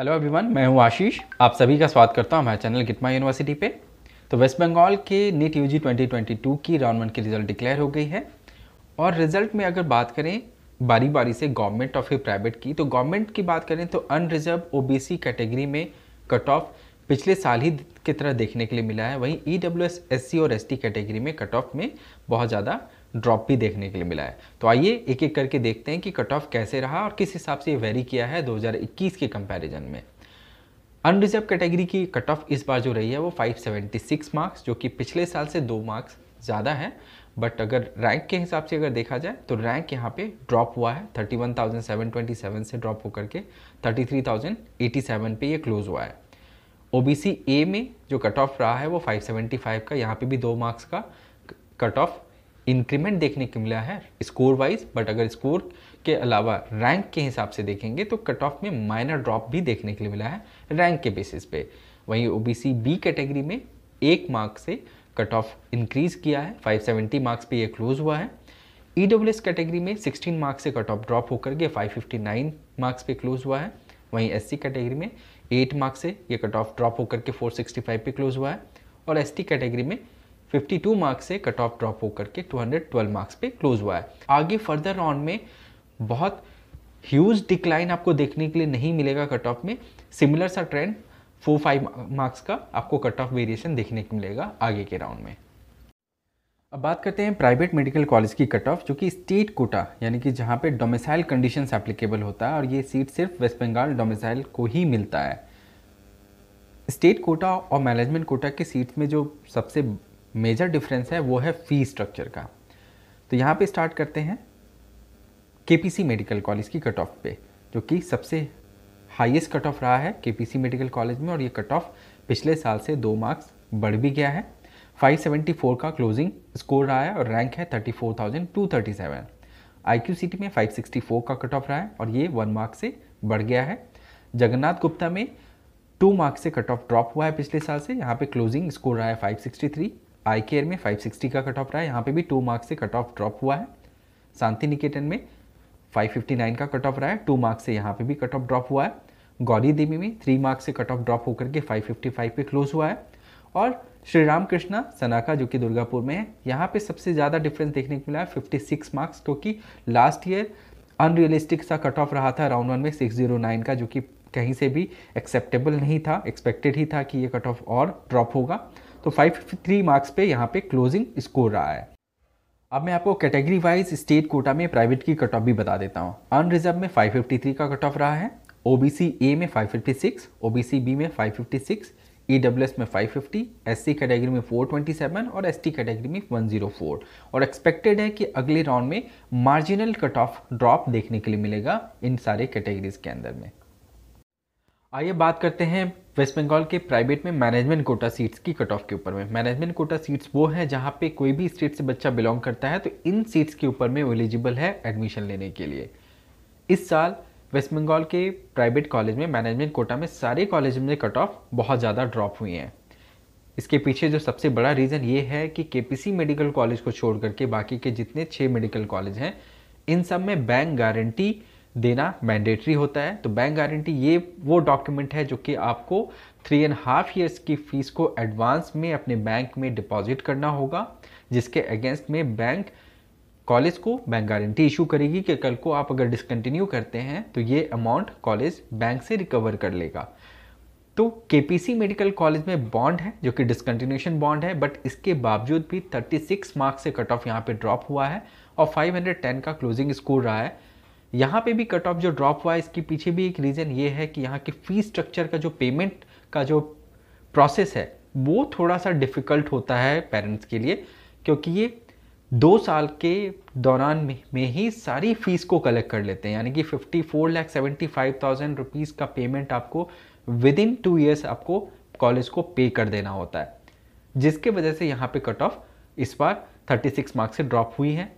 hello अभिमान मैं हूं आशीष आप सभी का स्वागत करता हूं हमारे चैनल गिटमा यूनिवर्सिटी पे तो वेस्ट बंगाल के नीट यू 2022 की राउंड वन की रिज़ल्ट डिक्लेयर हो गई है और रिज़ल्ट में अगर बात करें बारी बारी से गवर्नमेंट और फिर प्राइवेट की तो गवर्नमेंट की बात करें तो अनरिजर्व ओ कैटेगरी में कट ऑफ पिछले साल ही की तरह देखने के लिए मिला है वहीं E W S S C और एस टी कैटेगरी में कट ऑफ में बहुत ज़्यादा ड्रॉप भी देखने के लिए मिला है तो आइए एक एक करके देखते हैं कि कट ऑफ कैसे रहा और किस हिसाब से ये वेरी किया है 2021 के कंपैरिजन में अनरिजर्व कैटेगरी की कट ऑफ इस बार जो रही है वो 576 मार्क्स जो कि पिछले साल से दो मार्क्स ज़्यादा है बट अगर रैंक के हिसाब से अगर देखा जाए तो रैंक यहाँ पे ड्रॉप हुआ है 31,727 से ड्रॉप होकर के 33,087 पे ये क्लोज हुआ है ओबीसी ए में जो कट ऑफ रहा है वो 575 का यहाँ पे भी दो मार्क्स का कट ऑफ इंक्रीमेंट देखने को मिला है स्कोर वाइज बट अगर स्कोर के अलावा रैंक के हिसाब से देखेंगे तो कट ऑफ में माइनर ड्रॉप भी देखने के लिए मिला है रैंक के बेसिस पे वहीं ओ बी कैटेगरी में एक मार्क से कट ऑफ इंक्रीज़ किया है 570 मार्क्स पे ये क्लोज हुआ है ई e कैटेगरी में 16 मार्क्स से कट ऑफ ड्रॉप होकर के 559 मार्क्स पे क्लोज हुआ है वहीं एस कैटेगरी में 8 मार्क्स से ये कट ऑफ ड्रॉप होकर के 465 पे क्लोज हुआ है और एस कैटेगरी में 52 मार्क्स से कट ऑफ ड्रॉप होकर के 212 मार्क्स पे क्लोज हुआ है आगे फर्दर ऑन में बहुत ह्यूज डिक्लाइन आपको देखने के लिए नहीं मिलेगा कट ऑफ में सिमिलर सा ट्रेंड फोर फाइव मार्क्स का आपको कट ऑफ वेरिएशन देखने को मिलेगा आगे के राउंड में अब बात करते हैं प्राइवेट मेडिकल कॉलेज की कट ऑफ जो कि स्टेट कोटा यानी कि जहाँ पे डोमिसाइल कंडीशन एप्लीकेबल होता है और ये सीट सिर्फ वेस्ट बंगाल डोमिसाइल को ही मिलता है स्टेट कोटा और मैनेजमेंट कोटा के सीट्स में जो सबसे मेजर डिफरेंस है वो है फ़ी स्ट्रक्चर का तो यहाँ पे स्टार्ट करते हैं के मेडिकल कॉलेज की कट ऑफ पे जो कि सबसे हाईएस्ट कट ऑफ रहा है के मेडिकल कॉलेज में और ये कट ऑफ पिछले साल से दो मार्क्स बढ़ भी गया है 574 का क्लोजिंग स्कोर रहा है और रैंक है 34,237 आईक्यूसीटी में 564 का कट ऑफ रहा है और ये वन मार्क्स से बढ़ गया है जगन्नाथ गुप्ता में टू मार्क्स से कट ऑफ ड्रॉप हुआ है पिछले साल से यहाँ पे क्लोजिंग स्कोर रहा है 563 आई केयर में 560 का कट ऑफ रहा है यहाँ पे भी टू मार्क्स से कट ऑफ ड्रॉप हुआ है शांति निकेतन में 559 का कट ऑफ रहा है टू मार्क्स से यहाँ पे भी कट ऑफ ड्रॉप हुआ है गौरी देवी में थ्री मार्क्स से कट ऑफ ड्रॉप होकर के 555 पे क्लोज हुआ है और श्री राम कृष्णा सनाका जो कि दुर्गापुर में है यहाँ पे सबसे ज़्यादा डिफरेंस देखने को मिला है फिफ्टी मार्क्स क्योंकि लास्ट ईयर अनरियलिस्टिक सा कट ऑफ रहा था राउंड वन में सिक्स का जो कि कहीं से भी एक्सेप्टेबल नहीं था एक्सपेक्टेड ही था कि ये कट ऑफ और ड्रॉप होगा तो 553 मार्क्स पे यहाँ पे क्लोजिंग स्कोर रहा है अब मैं आपको कैटेगरी वाइज स्टेट कोटा में प्राइवेट की कट ऑफ भी बता देता हूँ अनरिजर्व में 553 का कट ऑफ रहा है सी ए में 556, ओ बी में 556, एस e में 550, सी कैटेगरी में 427 और टी कैटेगरी में 104 और एक्सपेक्टेड है कि अगले राउंड में मार्जिनल कट ऑफ ड्रॉप देखने के लिए मिलेगा इन सारे कैटेगरीज के अंदर में आइए बात करते हैं वेस्ट बंगाल के प्राइवेट में मैनेजमेंट कोटा सीट्स की कट ऑफ के ऊपर में मैनेजमेंट कोटा सीट्स वो हैं जहाँ पे कोई भी स्टेट से बच्चा बिलोंग करता है तो इन सीट्स के ऊपर में एलिजिबल है एडमिशन लेने के लिए इस साल वेस्ट बंगाल के प्राइवेट कॉलेज में मैनेजमेंट कोटा में सारे कॉलेज में कट ऑफ बहुत ज़्यादा ड्रॉप हुई हैं इसके पीछे जो सबसे बड़ा रीज़न ये है कि के मेडिकल कॉलेज को छोड़ करके बाकी के जितने छः मेडिकल कॉलेज हैं इन सब में बैंक गारंटी देना मैंडेटरी होता है तो बैंक गारंटी ये वो डॉक्यूमेंट है जो कि आपको थ्री एंड हाफ ईयर्स की फ़ीस को एडवांस में अपने बैंक में डिपॉजिट करना होगा जिसके अगेंस्ट में बैंक कॉलेज को बैंक गारंटी इशू करेगी कि कल को आप अगर डिसकंटिन्यू करते हैं तो ये अमाउंट कॉलेज बैंक से रिकवर कर लेगा तो के मेडिकल कॉलेज में बॉन्ड है जो कि डिसकंटिन्यूशन बॉन्ड है बट इसके बावजूद भी 36 मार्क्स से कट ऑफ यहाँ पे ड्रॉप हुआ है और 510 का क्लोजिंग स्कोर रहा है यहाँ पे भी कट ऑफ जो ड्रॉप हुआ है इसके पीछे भी एक रीज़न ये है कि यहाँ के फ़ी स्ट्रक्चर का जो पेमेंट का जो प्रोसेस है वो थोड़ा सा डिफ़िकल्ट होता है पेरेंट्स के लिए क्योंकि ये दो साल के दौरान में, में ही सारी फ़ीस को कलेक्ट कर लेते हैं यानी कि fifty four lakh seventy five thousand rupees का पेमेंट आपको विद इन टू ईयर्स आपको कॉलेज को पे कर देना होता है जिसके वजह से यहाँ पे कट ऑफ इस बार 36 मार्क्स से ड्रॉप हुई है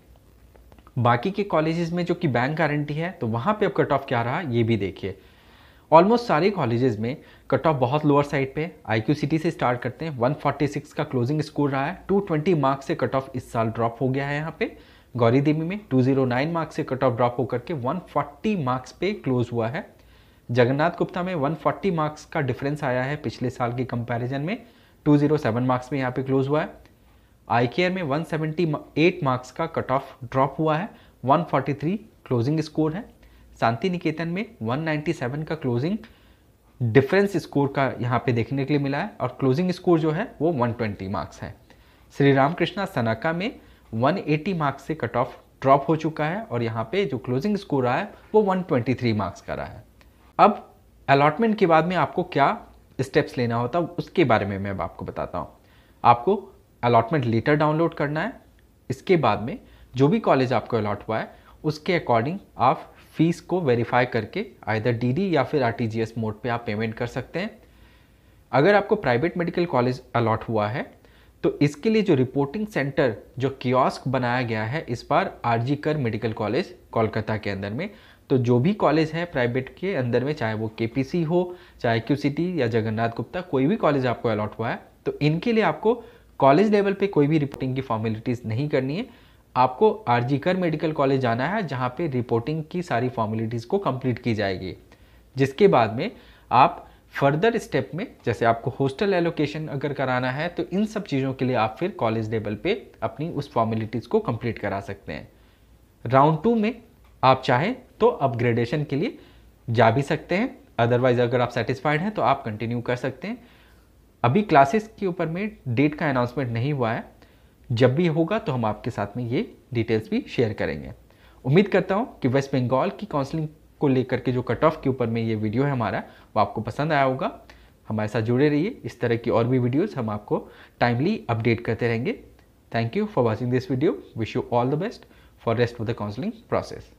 बाकी के कॉलेजेस में जो कि बैंक गारंटी है तो वहाँ पे अब कट ऑफ क्या रहा ये भी देखिए ऑलमोस्ट सारे कॉलेजेस में कट ऑफ बहुत लोअर साइड पे आई क्यू से स्टार्ट करते हैं 146 का क्लोजिंग स्कोर रहा है 220 मार्क्स से कट ऑफ इस साल ड्रॉप हो गया है यहाँ पे गौरी देवी में 209 मार्क्स से कट ऑफ ड्रॉप होकर के 140 मार्क्स पे क्लोज हुआ है जगन्नाथ गुप्ता में 140 मार्क्स का डिफरेंस आया है पिछले साल के कंपैरिजन में 207 मार्क्स में यहाँ पे क्लोज हुआ है आई आर में 178 मार्क्स का कट ऑफ ड्रॉप हुआ है 143 क्लोजिंग स्कोर है शांति निकेतन में 197 का क्लोजिंग डिफरेंस स्कोर का यहाँ पे देखने के लिए मिला है और क्लोजिंग स्कोर जो है वो 120 मार्क्स है श्री रामकृष्णा सनाका में 180 मार्क्स से कट ऑफ ड्रॉप हो चुका है और यहाँ पे जो क्लोजिंग स्कोर आया है वो 123 मार्क्स का रहा है अब अलॉटमेंट के बाद में आपको क्या स्टेप्स लेना होता है उसके बारे में मैं आपको बताता हूँ आपको अलॉटमेंट लेटर डाउनलोड करना है इसके बाद में जो भी कॉलेज आपको अलॉट हुआ है उसके अकॉर्डिंग आप फीस को वेरीफाई करके आइधर डी या फिर आर मोड पे आप पेमेंट कर सकते हैं अगर आपको प्राइवेट मेडिकल कॉलेज अलॉट हुआ है तो इसके लिए जो रिपोर्टिंग सेंटर जो कियोस्क बनाया गया है इस बार जी कर मेडिकल कॉलेज कोलकाता के अंदर में तो जो भी कॉलेज है प्राइवेट के अंदर में चाहे वो के हो चाहे क्यू या जगन्नाथ गुप्ता कोई भी कॉलेज आपको अलॉट हुआ है तो इनके लिए आपको कॉलेज लेवल पे कोई भी रिपोर्टिंग की फॉर्मेलिटीज़ नहीं करनी है आपको आरजीकर मेडिकल कॉलेज जाना है जहाँ पे रिपोर्टिंग की सारी फॉर्मेलिटीज़ को कंप्लीट की जाएगी जिसके बाद में आप फर्दर स्टेप में जैसे आपको हॉस्टल एलोकेशन अगर कराना है तो इन सब चीज़ों के लिए आप फिर कॉलेज लेवल पे अपनी उस फॉर्मेलिटीज़ को कंप्लीट करा सकते हैं राउंड टू में आप चाहें तो अपग्रेडेशन के लिए जा भी सकते हैं अदरवाइज़ अगर आप सेटिस्फाइड हैं तो आप कंटिन्यू कर सकते हैं अभी क्लासेस के ऊपर में डेट का अनाउंसमेंट नहीं हुआ है जब भी होगा तो हम आपके साथ में ये डिटेल्स भी शेयर करेंगे उम्मीद करता हूँ कि वेस्ट बंगाल की काउंसलिंग को लेकर के जो कट ऑफ के ऊपर में ये वीडियो है हमारा वो आपको पसंद आया होगा हमारे साथ जुड़े रहिए इस तरह की और भी वीडियोज़ हम आपको टाइमली अपडेट करते रहेंगे thank you for watching this video wish you all the best for rest of the counselling process